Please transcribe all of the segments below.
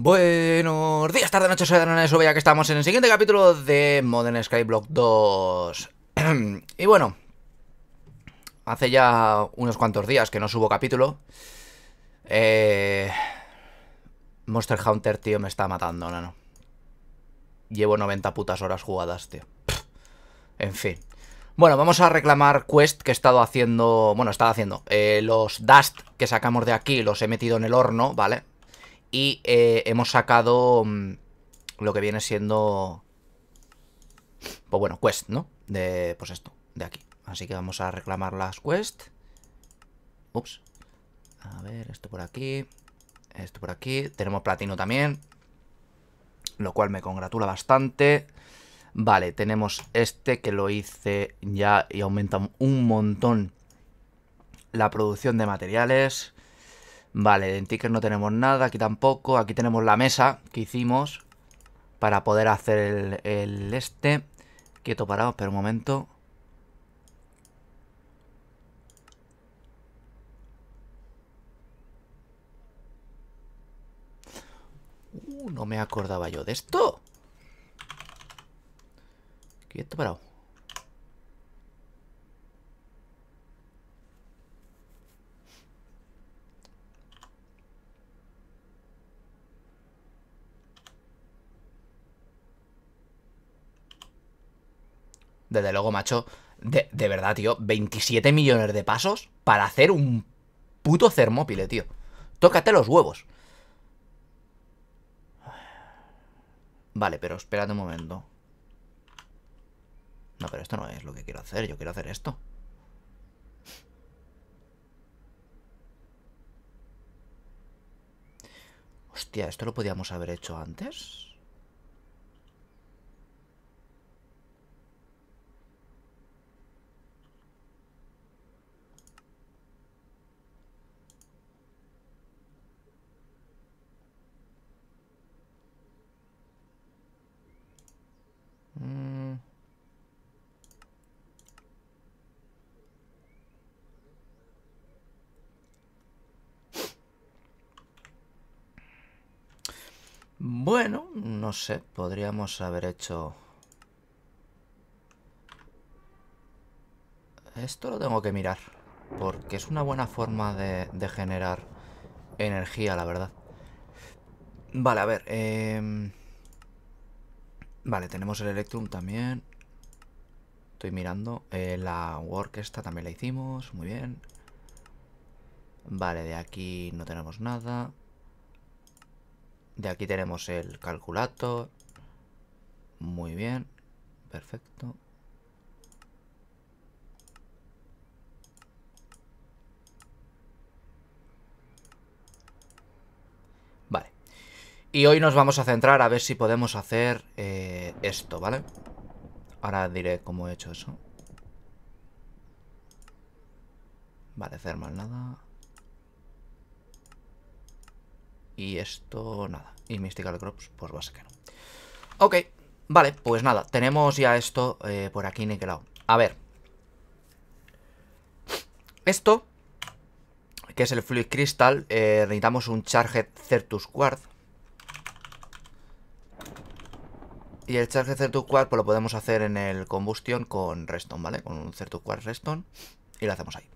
Buenos días, tarde, noche, soy Danone que estamos en el siguiente capítulo de Modern Skyblock 2. y bueno, hace ya unos cuantos días que no subo capítulo. Eh... Monster Hunter, tío, me está matando, no, no. Llevo 90 putas horas jugadas, tío. En fin. Bueno, vamos a reclamar quest que he estado haciendo... Bueno, he estado haciendo. Eh, los dust que sacamos de aquí los he metido en el horno, ¿vale? Y eh, hemos sacado mm, lo que viene siendo... Pues bueno, quest, ¿no? De, pues esto, de aquí. Así que vamos a reclamar las quest. Ups. A ver, esto por aquí. Esto por aquí. Tenemos platino también. Lo cual me congratula bastante. Vale, tenemos este que lo hice ya y aumenta un montón la producción de materiales. Vale, en ticker no tenemos nada, aquí tampoco. Aquí tenemos la mesa que hicimos para poder hacer el, este. Quieto parado, espera un momento. Uh, no me acordaba yo de esto. Quieto parado. Desde luego, macho. De, verdad, tío. 27 millones de pasos para hacer un puto termópile, tío. Tócate los huevos. Vale, pero espérate un momento. No, pero esto no es lo que quiero hacer. Yo quiero hacer esto. Hostia, ¿esto lo podíamos haber hecho antes? Bueno, no sé, podríamos haber hecho... Esto lo tengo que mirar, porque es una buena forma de, generar energía, la verdad. Vale, a ver. Em, vale, tenemos el Electrum también. Estoy mirando. Eh, la Work también la hicimos, muy bien. Vale, de aquí no tenemos nada. De aquí tenemos el calculator. Muy bien. Perfecto. Vale. Y hoy nos vamos a centrar a ver si podemos hacer eh, esto, ¿vale? Ahora diré cómo he hecho eso. Vale, hacer más nada. Y esto, nada. Y Mystical Crops, pues va a que no. Ok, vale, pues nada. Tenemos ya esto eh, por aquí lado A ver. Esto, que es el Fluid Crystal, eh, necesitamos un charge Certus Quartz Y el charge Certus Quartz pues lo podemos hacer en el Combustión con Reston, ¿vale? Con un Certus Quartz Reston. Y lo hacemos ahí.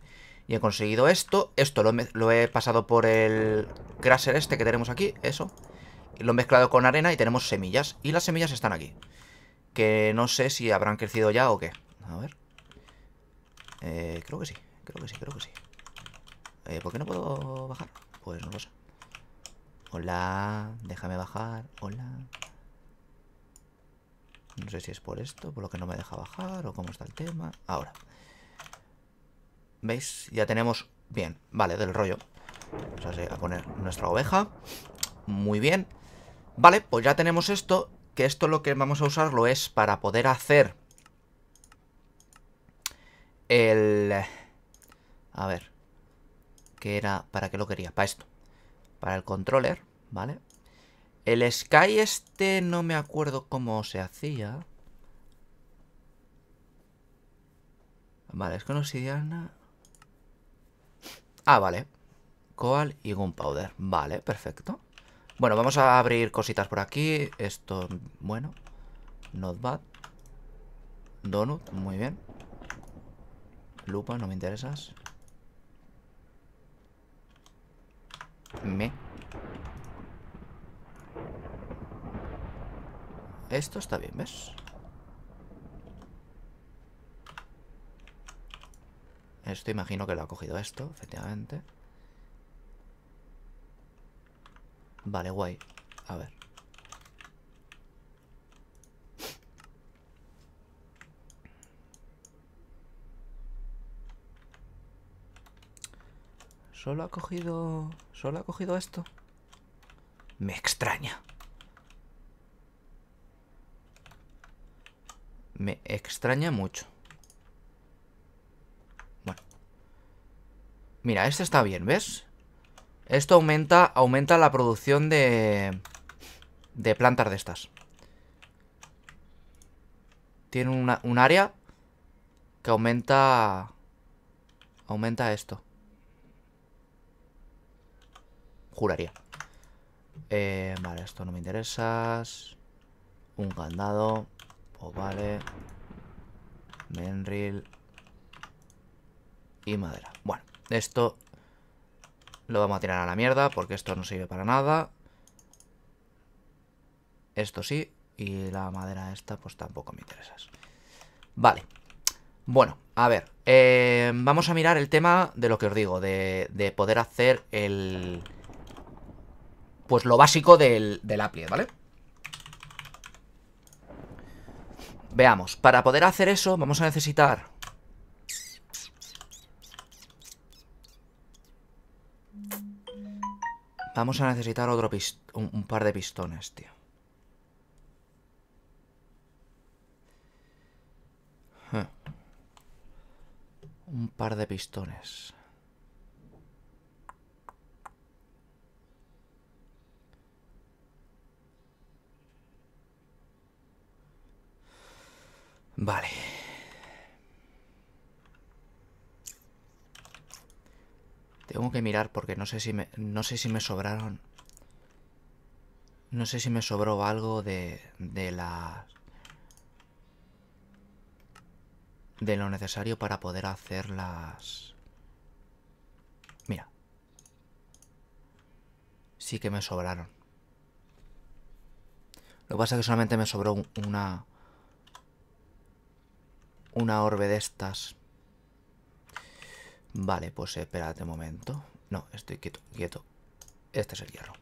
Y he conseguido esto. Esto lo, he pasado por el crasher este que tenemos aquí. Eso. Lo he mezclado con arena y tenemos semillas. Y las semillas están aquí. Que no sé si habrán crecido ya o qué. A ver. Eh, creo que sí. Creo que sí, creo que sí. Eh, ¿Por qué no puedo bajar? Pues no lo sé. Hola, déjame bajar. Hola. No sé si es por esto, por lo que no me deja bajar o cómo está el tema. Ahora. ¿Veis? Ya tenemos... Bien, vale, del rollo. Vamos a poner nuestra oveja. Muy bien. Vale, pues ya tenemos esto. Que esto lo que vamos a usarlo es para poder hacer... El... A ver. ¿Qué era? ¿Para qué lo quería? Para esto. Para el controller, ¿vale? El Sky este no me acuerdo cómo se hacía. Vale, es con obsidiana. Ah, vale. Coal y gunpowder. Vale, perfecto. Bueno, vamos a abrir cositas por aquí. Esto, bueno. Not bad. Donut, muy bien. Lupa, no me interesas. Me. Esto está bien, ¿ves? Esto imagino que lo ha cogido esto, efectivamente. Vale, guay. A ver. Solo ha cogido... Solo ha cogido esto. Me extraña. Me extraña mucho. Mira, este está bien, ¿ves? Esto aumenta, aumenta la producción de, de plantas de estas. Tiene un área que aumenta... Aumenta esto. Juraría. Eh, vale, esto no me interesa. Un candado. Pues vale. Menril. Y madera. Bueno. Esto lo vamos a tirar a la mierda porque esto no sirve para nada. Esto sí. Y la madera esta pues tampoco me interesa. Vale. Bueno, a ver. Eh, vamos a mirar el tema de lo que os digo. De, poder hacer el... Pues lo básico del, del ¿vale? Veamos. Para poder hacer eso vamos a necesitar Vamos a necesitar otro pistón... un, par de pistones, tío. Un par de pistones. Vale. Tengo que mirar porque no sé si me, no sé si me sobraron. No sé si me sobró algo de, de las... De lo necesario para poder hacer las... Mira. Sí que me sobraron. Lo que pasa es que solamente me sobró una... Una orbe de estas. Vale, pues espérate un momento. No, estoy quieto, quieto. Este es el hierro.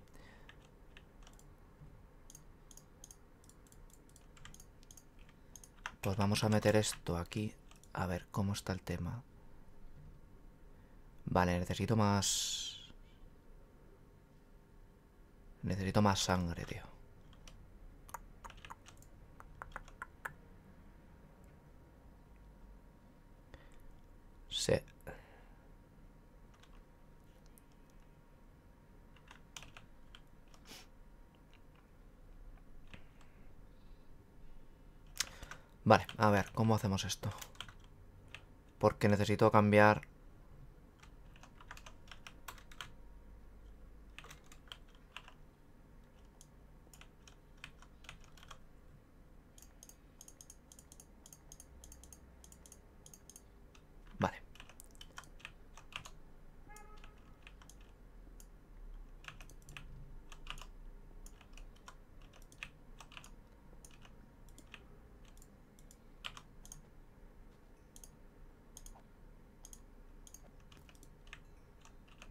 Pues vamos a meter esto aquí. A ver cómo está el tema. Vale, necesito más... Necesito más sangre, tío. Sí. Vale, a ver, ¿cómo hacemos esto? Porque necesito cambiar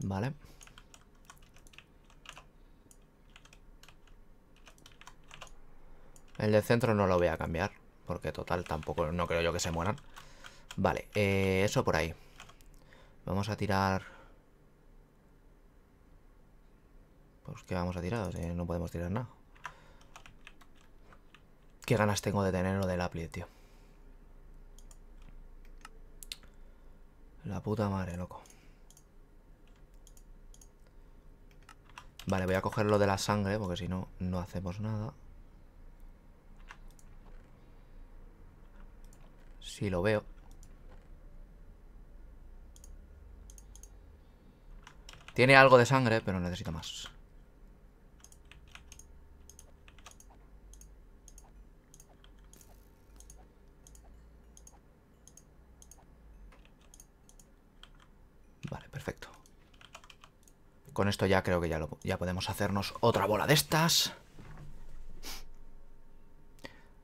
Vale. El de centro no lo voy a cambiar. Porque total, tampoco, no creo yo que se mueran. Vale, eh, eso por ahí. Vamos a tirar... Pues qué vamos a tirar, eh, no podemos tirar nada. Qué ganas tengo de tener lo del apli, tío. La puta madre, loco. Vale, voy a coger lo de la sangre porque si no, no hacemos nada. Si lo veo. Tiene algo de sangre, pero necesito más. Con esto ya creo que ya, ya podemos hacernos otra bola de estas.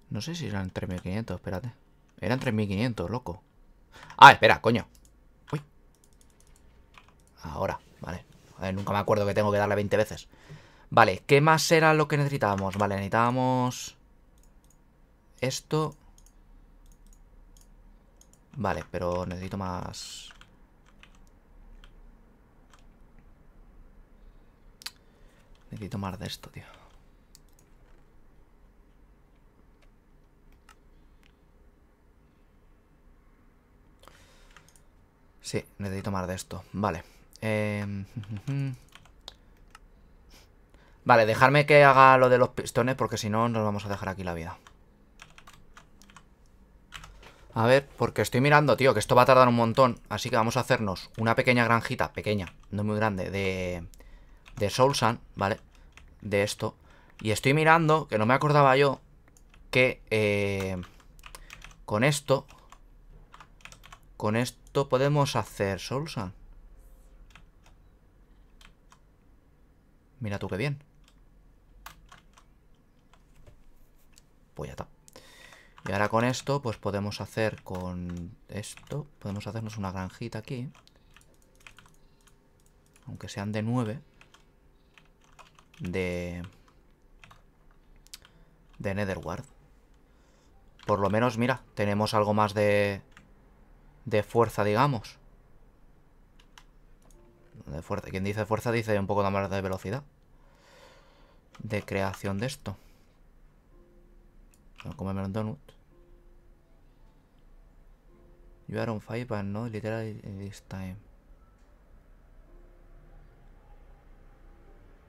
No sé si eran 3500, espérate. Eran 3500, loco. Ah, espera, coño. Uy. Ahora, vale. nunca me acuerdo que tengo que darle 20 veces. Vale, ¿qué más era lo que necesitábamos? Vale, necesitábamos... Esto... Vale, pero necesito más... Necesito más de esto, tío. Sí, necesito más de esto. Vale. Em, vale, dejarme que haga lo de los pistones porque si no nos vamos a dejar aquí la vida. A ver, porque estoy mirando, tío, que esto va a tardar un montón. Así que vamos a hacernos una pequeña granjita, pequeña, no muy grande, de de Soulsan, ¿vale? De esto. Y estoy mirando, que no me acordaba yo, que eh, con esto, con esto podemos hacer Soulsan. Mira tú qué bien. Pues ya está. Y ahora con esto, pues podemos hacer con esto, podemos hacernos una granjita aquí. Aunque sean de nueve de, de Netherward. Por lo menos, mira, tenemos algo más de, de fuerza, digamos. De fuerza. Quien dice fuerza dice un poco más de velocidad. De creación de esto. como a comerme un donut. You are on fire, but no literally this time.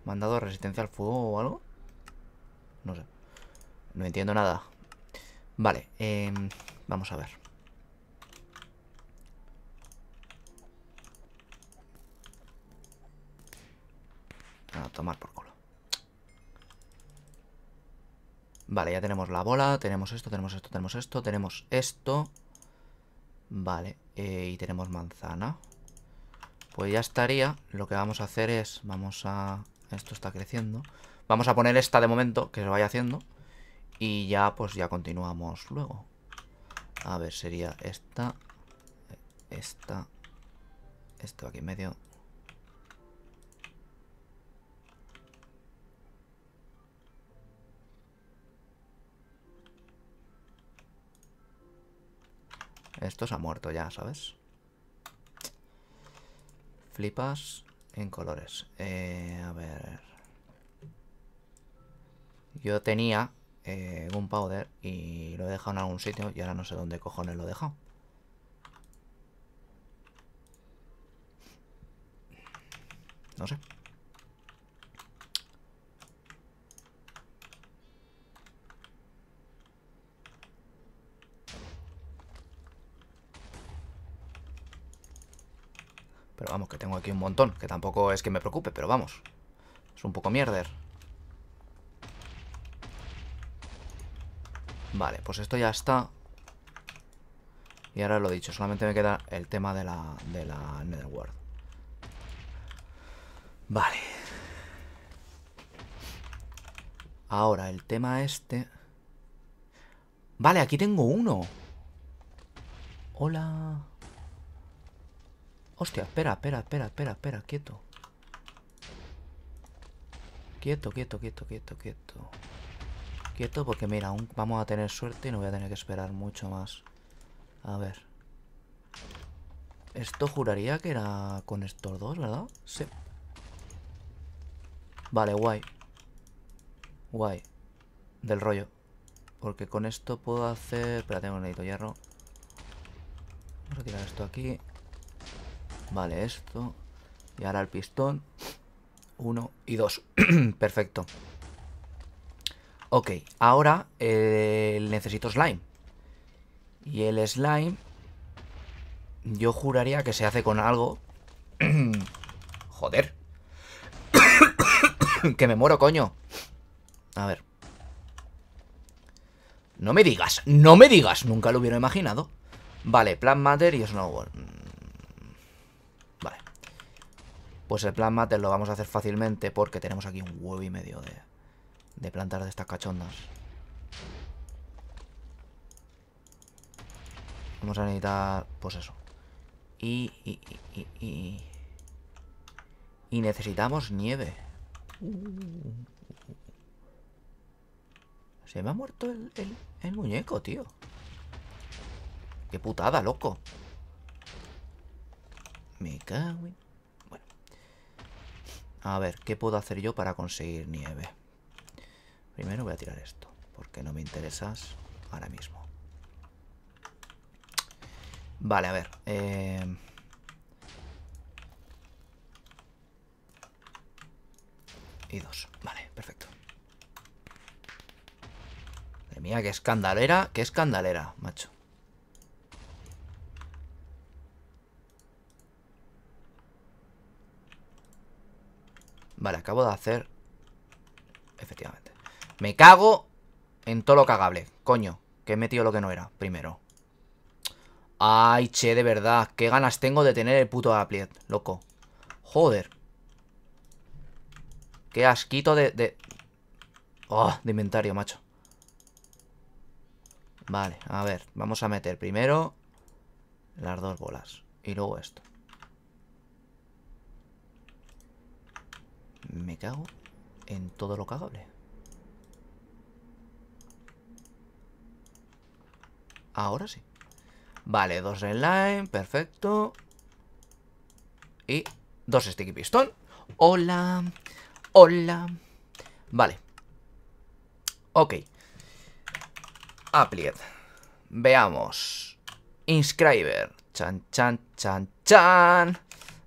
mandado resistencia al fuego o algo? No sé. No entiendo nada. Vale, em, vamos a ver. A tomar por culo. Vale, ya tenemos la bola, tenemos esto, tenemos esto, tenemos esto, tenemos esto. Vale, eh, y tenemos manzana. Pues ya estaría. Lo que vamos a hacer es, vamos a esto está creciendo. Vamos a poner esta de momento, que se vaya haciendo. Y ya, pues ya continuamos luego. A ver, sería esta. Esta. Esto aquí en medio. Esto se ha muerto ya, ¿sabes? Flipas en colores. Eh, a ver. Yo tenía eh, Un powder y lo he dejado en algún sitio y ahora no sé dónde cojones lo he dejado. No sé. vamos, que tengo aquí un montón, que tampoco es que me preocupe, pero vamos. Es un poco mierder. Vale, pues esto ya está. Y ahora lo dicho, solamente me queda el tema de la, de la Netherworld. Vale. Ahora, el tema este... Vale, aquí tengo uno. Hola... Hostia, espera, espera, espera, espera, espera, quieto. Quieto, quieto, quieto, quieto, quieto. Quieto porque mira, aún vamos a tener suerte y no voy a tener que esperar mucho más. A ver. Esto juraría que era con estos dos, ¿verdad? Sí. Vale, guay. Guay. Del rollo. Porque con esto puedo hacer... Espera, tengo un de hierro. Vamos a tirar esto aquí. Vale, esto. Y ahora el pistón. Uno y dos. Perfecto. Ok, ahora eh, necesito slime. Y el slime... Yo juraría que se hace con algo... Joder. que me muero, coño. A ver. No me digas, no me digas. Nunca lo hubiera imaginado. Vale, Plant Matter y Snowball. Pues el plan mate lo vamos a hacer fácilmente porque tenemos aquí un huevo y medio de, plantar plantas de estas cachondas. Vamos a necesitar, pues eso. Y, y, y, y, y necesitamos nieve. Uh. Se me ha muerto el, el muñeco, tío. Qué putada, loco. Me cago en... A ver, ¿qué puedo hacer yo para conseguir nieve? Primero voy a tirar esto, porque no me interesas ahora mismo. Vale, a ver. Eh, y dos. Vale, perfecto. Madre mía, qué escandalera, qué escandalera, macho. Vale, acabo de hacer... Efectivamente. Me cago en todo lo cagable. Coño, que he metido lo que no era primero. Ay, che, de verdad. Qué ganas tengo de tener el puto Appliet, loco. Joder. Qué asquito de... de... Oh, de inventario, macho. Vale, a ver. Vamos a meter primero las dos bolas. Y luego esto. me cago en todo lo cagable. Ahora sí. Vale, dos line, perfecto. Y dos sticky pistón. Hola, hola. Vale. Ok. Applied. Veamos. Inscriber. Chan, chan, chan, chan.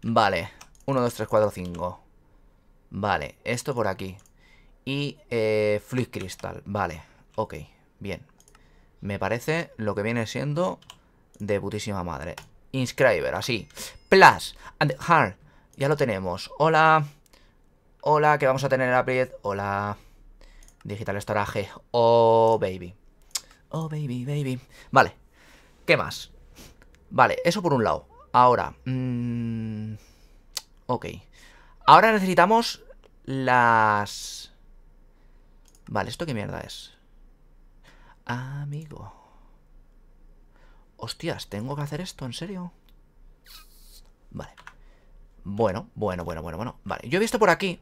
Vale. 1, 2, 3, 4, 5. Vale, esto por aquí. Y eh, Crystal, vale, ok, bien. Me parece lo que viene siendo de putísima madre. Inscriber, así. Plus, and hard. Ya lo tenemos. Hola. Hola, que vamos a tener la Priet. Hola. Digital Storage. Oh, baby. Oh, baby, baby. Vale. ¿Qué más? Vale, eso por un lado. Ahora. Mmm, ok. Ahora necesitamos las... Vale, ¿esto qué mierda es? Amigo. Hostias, ¿tengo que hacer esto? ¿En serio? Vale. Bueno, bueno, bueno, bueno, bueno. Vale, yo he visto por aquí.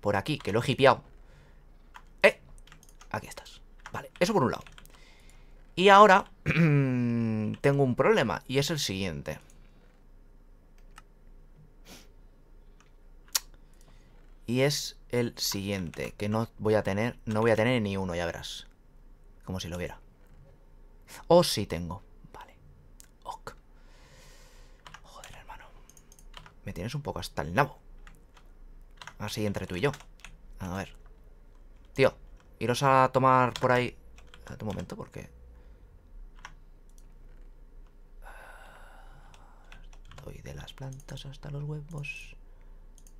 Por aquí, que lo he hipeado. ¡Eh! Aquí estás. Vale, eso por un lado. Y ahora... tengo un problema. Y es el siguiente. Y es el siguiente, que no voy a tener, no voy a tener ni uno, ya verás. Como si lo viera. O si tengo. Vale. Ok. Joder, hermano. Me tienes un poco hasta el nabo. Así entre tú y yo. A ver. Tío, iros a tomar por ahí... Espérate un momento, porque... Estoy ah, de las plantas hasta los huevos.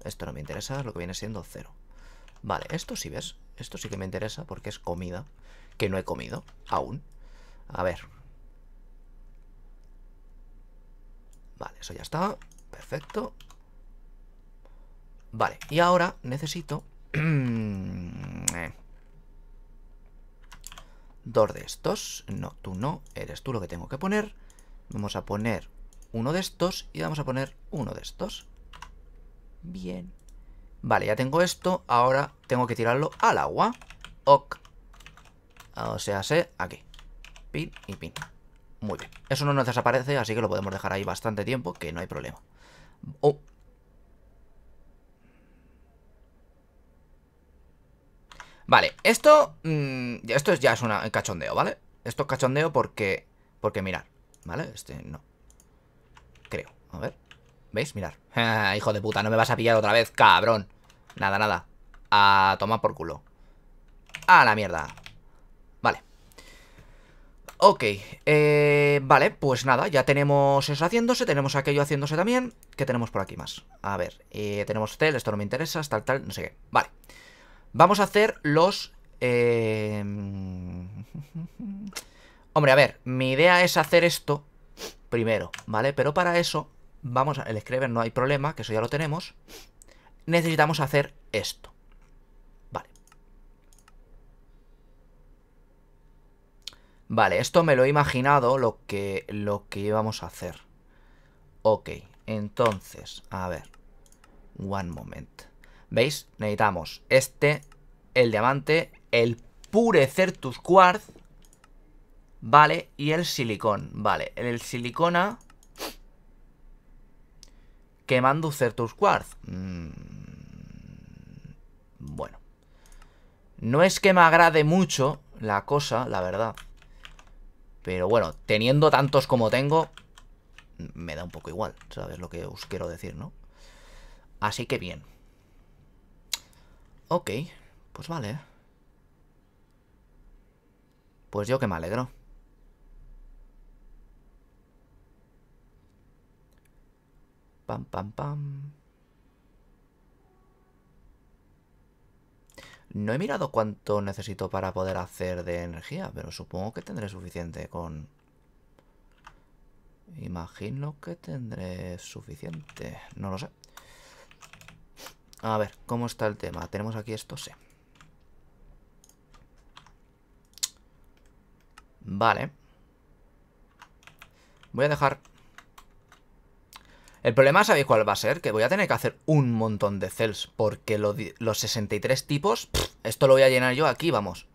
Esto no me interesa, lo que viene siendo cero. Vale, esto sí ves. Esto sí que me interesa porque es comida que no he comido aún. A ver. Vale, eso ya está. Perfecto. Vale, y ahora necesito... Eh, dos de estos. No, tú no. Eres tú lo que tengo que poner. Vamos a poner uno de estos y vamos a poner uno de estos. Bien. Vale, ya tengo esto. Ahora tengo que tirarlo al agua. Ok. O sea, sé aquí. Pin y pin. Muy bien. Eso no nos desaparece, así que lo podemos dejar ahí bastante tiempo, que no hay problema. Oh. Vale, esto... Mm, esto ya es un eh, cachondeo, ¿vale? Esto es cachondeo porque... Porque mirar, ¿vale? Este no. Creo. A ver. ¿Veis? Mirar. Hijo de puta, no me vas a pillar otra vez, cabrón. Nada, nada. A tomar por culo. A la mierda. Vale. Ok. Eh, vale, pues nada, ya tenemos eso haciéndose. Tenemos aquello haciéndose también. ¿Qué tenemos por aquí más? A ver. Eh, tenemos tel, esto no me interesa, tal, tal, no sé qué. Vale. Vamos a hacer los... Eh, hombre, a ver, mi idea es hacer esto primero, ¿vale? Pero para eso vamos, al escrever no hay problema, que eso ya lo tenemos. Necesitamos hacer esto. Vale. Vale, esto me lo he imaginado lo que, lo que íbamos a hacer. Ok, entonces, a ver. One moment. ¿Veis? Necesitamos este, el diamante, el pure Certus Quartz, ¿vale? Y el silicón, ¿vale? El silicona quemando Certus quartz. Mm. bueno. No es que me agrade mucho la cosa, la verdad. Pero bueno, teniendo tantos como tengo, me da un poco igual, ¿sabes lo que os quiero decir, no? Así que bien. Ok, pues vale. Pues yo que me alegro. Pam, pam, pam. No he mirado cuánto necesito para poder hacer de energía, pero supongo que tendré suficiente con... Imagino que tendré suficiente. No lo sé. A ver, ¿cómo está el tema? Tenemos aquí esto, sí. Vale. Voy a dejar el problema, ¿sabéis cuál va a ser? Que voy a tener que hacer un montón de cells, porque los 63 tipos, esto lo voy a llenar yo aquí, vamos.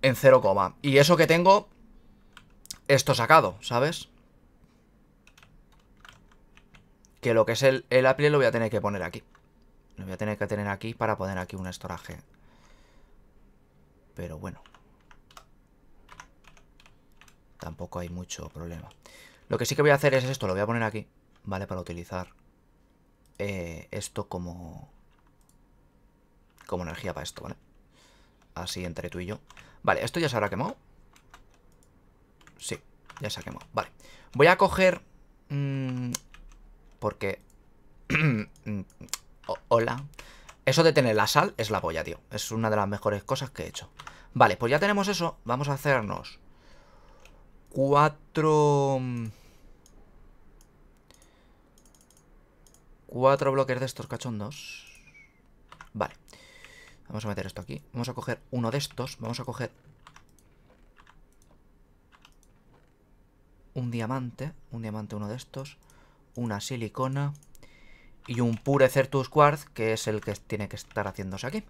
En 0, y eso que tengo, esto sacado, ¿sabes? Que lo que es el, el Apple lo voy a tener que poner aquí. Lo voy a tener que tener aquí para poner aquí un estoraje. Pero bueno. Tampoco hay mucho problema. Lo que sí que voy a hacer es esto, lo voy a poner aquí, ¿vale? Para utilizar eh, esto como, como energía para esto, ¿vale? Así entre tú y yo. Vale, esto ya se habrá quemado. Sí, ya se ha quemado. Vale, voy a coger... Mm, porque... hola. Eso de tener la sal es la polla, tío. Es una de las mejores cosas que he hecho. Vale, pues ya tenemos eso. Vamos a hacernos cuatro... Cuatro bloques de estos cachondos. Vale. Vamos a meter esto aquí. Vamos a coger uno de estos. Vamos a coger... Un diamante. Un diamante, uno de estos. Una silicona. Y un pure Certus Quartz, que es el que tiene que estar haciéndose aquí.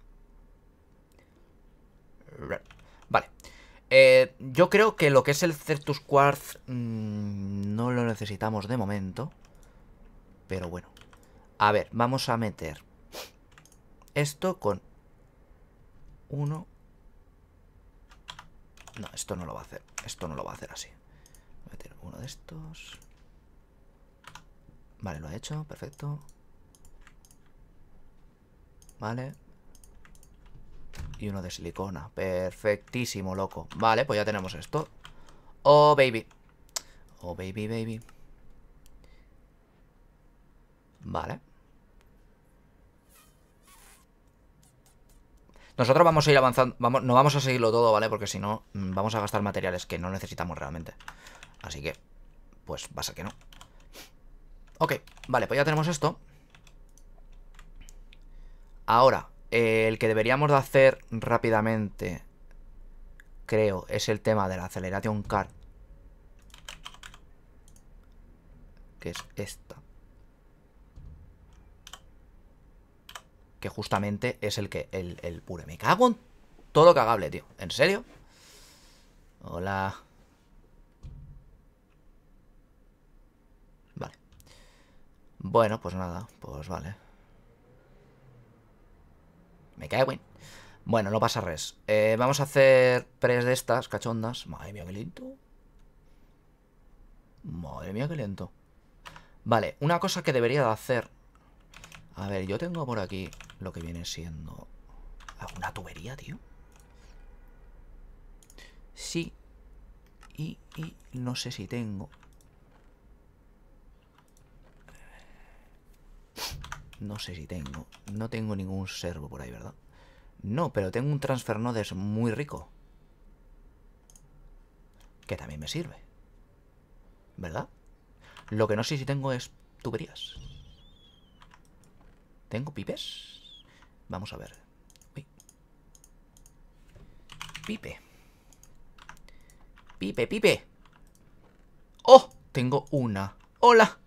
Eh, yo creo que lo que es el Certus Quartz mm, no lo necesitamos de momento. Pero bueno. A ver, vamos a meter esto con uno. No, esto no lo va a hacer. Esto no lo va a hacer así. Voy a meter uno de estos. Vale, lo ha hecho. Perfecto. Vale. Y uno de silicona. Perfectísimo, loco. Vale, pues ya tenemos esto. Oh, baby. Oh, baby, baby. Vale. Nosotros vamos a ir avanzando. Vamos, no vamos a seguirlo todo, ¿vale? Porque si no, mm, vamos a gastar materiales que no necesitamos realmente. Así que, pues pasa que no. Ok, vale, pues ya tenemos esto. Ahora, el que deberíamos de hacer rápidamente, creo, es el tema de la aceleración card, Que es esta. Que justamente es el que... El, el pure. Me cago en todo cagable, tío. ¿En serio? Hola. Vale. Bueno, pues nada. Pues vale. Me cae bien. Bueno, no pasa res. Eh, vamos a hacer tres de estas cachondas. Madre mía, qué lento. Madre mía, qué lento. Vale, una cosa que debería de hacer. A ver, yo tengo por aquí lo que viene siendo... Alguna tubería, tío? Sí. Y, y no sé si tengo... No sé si tengo. No tengo ningún servo por ahí, ¿verdad? No, pero tengo un transfer nodes muy rico. Que también me sirve. ¿Verdad? Lo que no sé si tengo es tuberías. ¿Tengo pipes? Vamos a ver. Pipe. Pipe, pipe. ¡Oh! Tengo una. ¡Hola!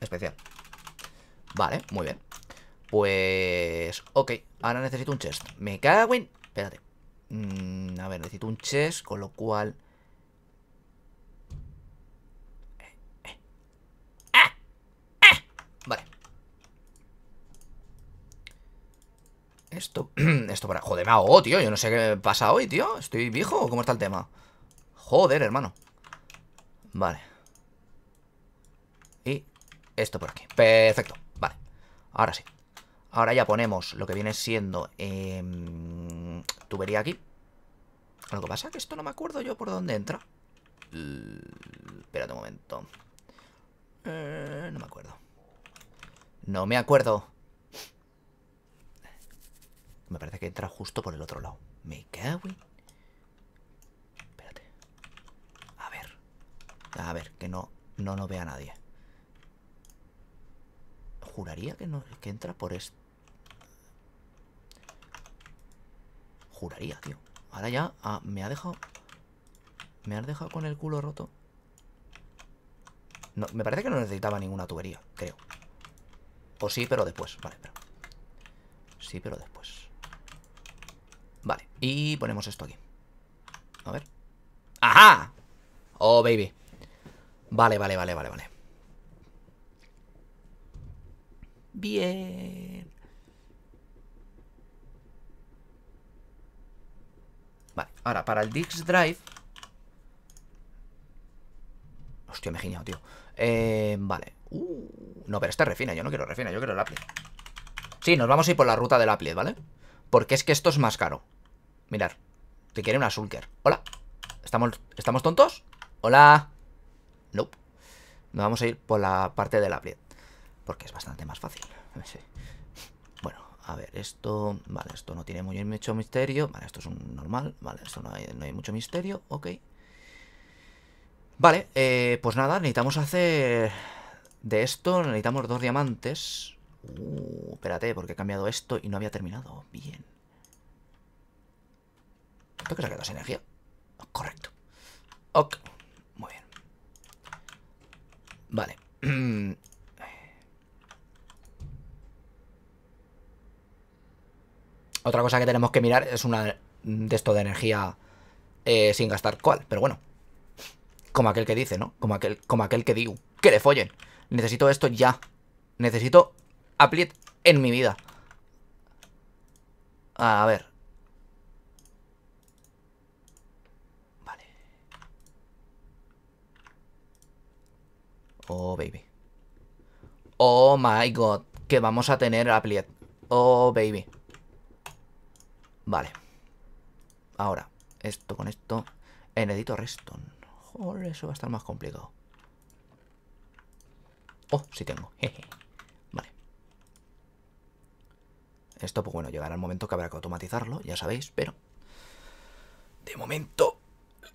Especial. Vale, muy bien. Pues... Ok, ahora necesito un chest. Me cago en... Espérate. Mm, a ver, necesito un chest, con lo cual... Vale. Esto... Esto para... Joder, me ahogo, tío. Yo no sé qué pasa hoy, tío. ¿Estoy viejo o cómo está el tema? Joder, hermano. Vale. Y esto por aquí. Perfecto. Ahora sí. Ahora ya ponemos lo que viene siendo em, tubería aquí. Lo que pasa es que esto no me acuerdo yo por dónde entra. Espera espérate un momento. Eh, no me acuerdo. No me acuerdo. Me parece que entra justo por el otro lado. Me cago en... Espérate. A ver. A ver, que no, no no vea nadie. Juraría que, no, entra por esto. Juraría, tío. Ahora ya ah, me ha dejado... Me has dejado con el culo roto. No, me parece que no necesitaba ninguna tubería, creo. O sí, pero después. Vale, pero... Sí, pero después. Vale, y ponemos esto aquí. A ver. ¡Ajá! Oh, baby. Vale, vale, vale, vale, vale. Bien. Vale, ahora para el Dix Drive. Hostia, me he giñado, tío. Eh, vale. Uh, no, pero este refina. Yo no quiero refina, yo quiero el Apple. Sí, nos vamos a ir por la ruta del Apple, ¿vale? Porque es que esto es más caro. Mirad. Te quiere una Sulker. Hola. ¿Estamos, ¿Estamos tontos? Hola. Nope. Nos vamos a ir por la parte del Apple. Porque es bastante más fácil. Bueno, a ver, esto... Vale, esto no tiene mucho misterio. Vale, esto es un normal. Vale, esto no hay, mucho misterio. Ok. Vale, eh, pues nada, necesitamos hacer... De esto necesitamos dos diamantes. Uh, espérate, porque he cambiado esto y no había terminado. Bien. ¿Esto que se ha energía? correcto. Ok. Muy bien. Vale. Otra cosa que tenemos que mirar es una de esto de energía eh, sin gastar cual, pero bueno. Como aquel que dice, ¿no? Como aquel, como aquel que digo. Que le follen. Necesito esto ya. Necesito Applied en mi vida. A ver. Vale. Oh, baby. Oh, my God. Que vamos a tener Applied. Oh, baby. Vale. Ahora, esto con esto. En eh, Edito Reston. Joder, eso va a estar más complicado. Oh, sí tengo. Jeje. Vale. Esto, pues bueno, llegará el momento que habrá que automatizarlo, ya sabéis, pero... De momento...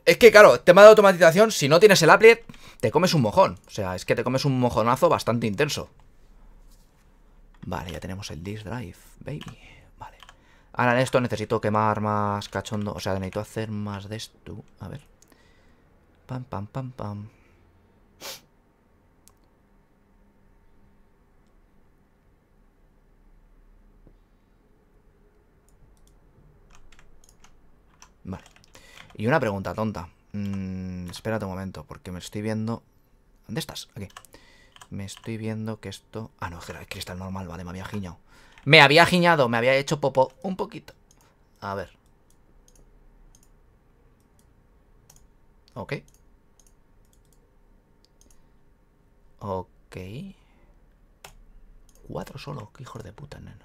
Es que, claro, tema de automatización, si no tienes el applet, te comes un mojón. O sea, es que te comes un mojonazo bastante intenso. Vale, ya tenemos el disk drive, baby. Ahora en esto necesito quemar más cachondo. O sea, necesito hacer más de esto. A ver. Pam, pam, pam, pam. Vale. Y una pregunta tonta. Mm, espérate un momento, porque me estoy viendo... ¿Dónde estás? Aquí. Me estoy viendo que esto... Ah, no, es el cristal normal, vale, me había me había giñado, me había hecho popo un poquito. A ver. Ok. Ok. Cuatro solo, hijos de puta, neno.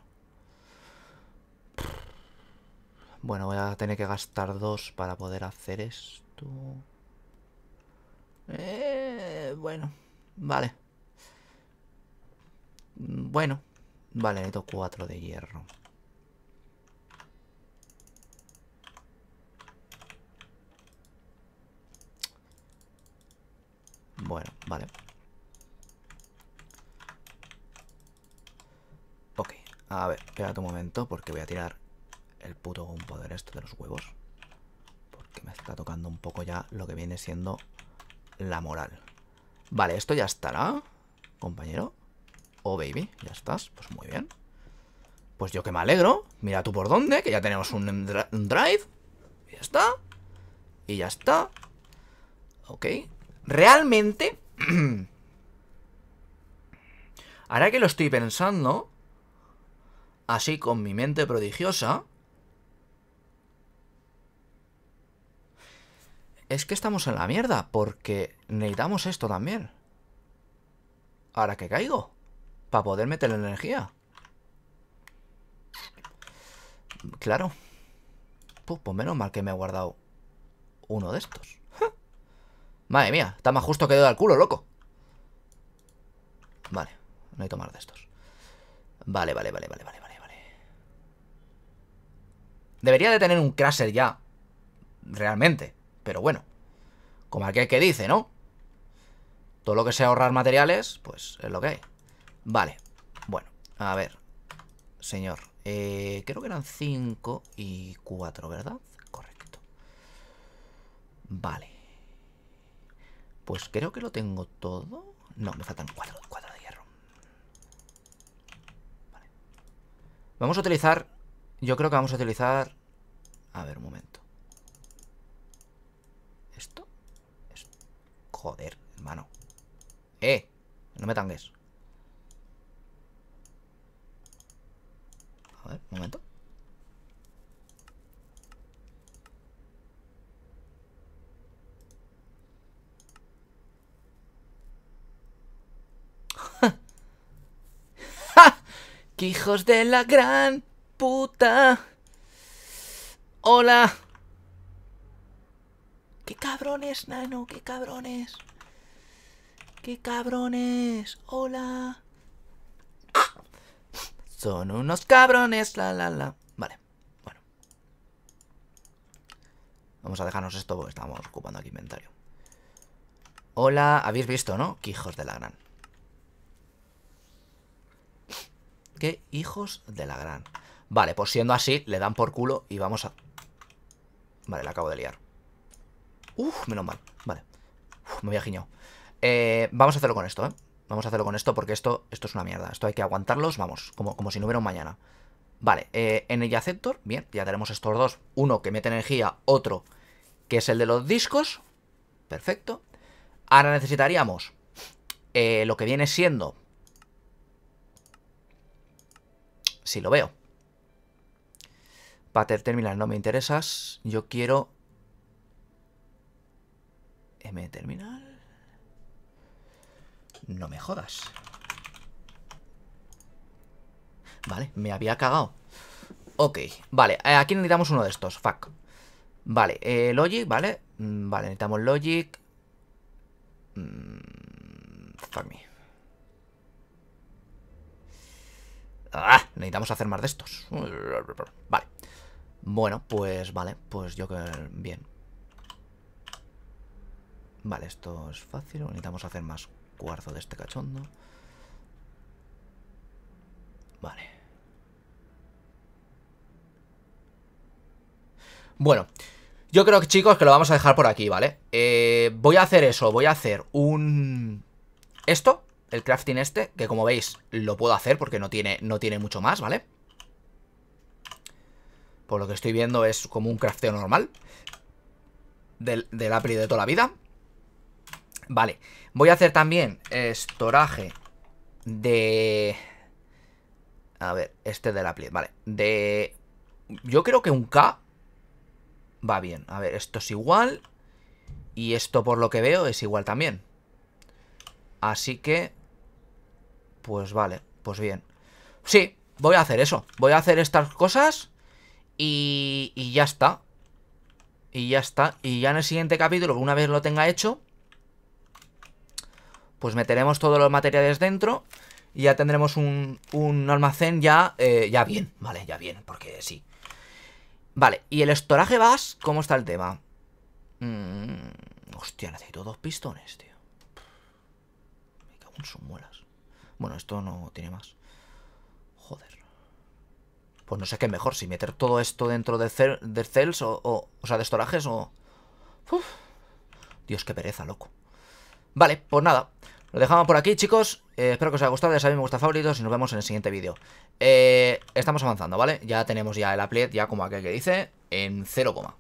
Bueno, voy a tener que gastar dos para poder hacer esto. Eh, bueno, vale. Bueno. Vale, necesito cuatro de hierro. Bueno, vale. Ok, a ver, espérate un momento porque voy a tirar el puto poder esto de los huevos. Porque me está tocando un poco ya lo que viene siendo la moral. Vale, esto ya estará, compañero. Oh, baby, ya estás, pues muy bien Pues yo que me alegro Mira tú por dónde, que ya tenemos un, drive y Ya está Y ya está Ok Realmente Ahora que lo estoy pensando Así con mi mente prodigiosa es que estamos en la mierda, porque necesitamos esto también. Ahora que caigo. Para poder meter la energía. Claro. Pues, menos mal que me ha guardado uno de estos. Madre mía, está más justo que dedo al culo, loco. Vale, no hay tomar de estos. Vale, vale, vale, vale, vale, vale, vale. Debería de tener un crasher ya. Realmente. Pero bueno. Como aquel que dice, ¿no? Todo lo que sea ahorrar materiales, pues es lo que hay. Vale, bueno, a ver, señor. Eh, creo que eran 5 y 4, ¿verdad? Correcto. Vale. Pues creo que lo tengo todo. No, me faltan 4 de hierro. Vale. Vamos a utilizar... Yo creo que vamos a utilizar... A ver, un momento. ¿Esto? Esto. Joder, hermano. ¡Eh! No me tangues. un momento. ¡Qué hijos de la gran puta! ¡Hola! ¡Qué cabrones, nano! ¡Qué cabrones! ¡Qué cabrones! ¡Hola! Son unos cabrones, la, la, la. Vale, bueno. Vamos a dejarnos esto porque estamos ocupando aquí inventario. Hola, habéis visto, ¿no? Qué hijos de la gran. Qué hijos de la gran. Vale, pues siendo así, le dan por culo y vamos a... Vale, la acabo de liar. Uf, menos mal. Vale. Uf, me había giñado. Eh, vamos a hacerlo con esto, ¿eh? Vamos a hacerlo con esto porque esto, esto es una mierda. Esto hay que aguantarlos, vamos, como, como si no hubiera un mañana. Vale, eh, en el sector. bien, ya tenemos estos dos. Uno que mete energía, otro que es el de los discos. Perfecto. Ahora necesitaríamos eh, lo que viene siendo... Si lo veo. Pater Terminal, no me interesas. Yo quiero... M Terminal... No me jodas. Vale, me había cagado. Ok, vale, eh, aquí necesitamos uno de estos, fuck. Vale, eh, Logic, vale. Mm, vale, necesitamos Logic. Mm, fuck me. Ah, necesitamos hacer más de estos. Vale. Bueno, pues vale, pues yo que... Bien. Vale, esto es fácil. Necesitamos hacer más Cuarto de este cachondo. Vale. Bueno, yo creo que chicos que lo vamos a dejar por aquí, ¿vale? Eh, voy a hacer eso, voy a hacer un... Esto, el crafting este, que como veis lo puedo hacer porque no tiene, no tiene mucho más, ¿vale? Por lo que estoy viendo es como un crafteo normal del, del de toda la vida. Vale, voy a hacer también eh, estoraje de... A ver, este de la piel, vale. De... Yo creo que un K va bien. A ver, esto es igual. Y esto por lo que veo es igual también. Así que... Pues vale, pues bien. Sí, voy a hacer eso. Voy a hacer estas cosas y, y ya está. Y ya está. Y ya en el siguiente capítulo, una vez lo tenga hecho, pues meteremos todos los materiales dentro y ya tendremos un, almacén ya, eh, ya bien, ¿vale? Ya bien, porque sí. Vale, ¿y el estoraje vas? ¿Cómo está el tema? Mm, hostia, necesito dos pistones, tío. Me cago en sus muelas. Bueno, esto no tiene más. Joder. Pues no sé qué es mejor, si meter todo esto dentro de, de cells o, o, sea, de estorajes o... Dios, qué pereza, loco. Vale, pues nada, lo dejamos por aquí, chicos. Eh, espero que os haya gustado. Ya sabéis, me gusta favoritos y nos vemos en el siguiente vídeo. Eh, estamos avanzando, ¿vale? Ya tenemos ya el applet, ya como aquel que dice, en 0,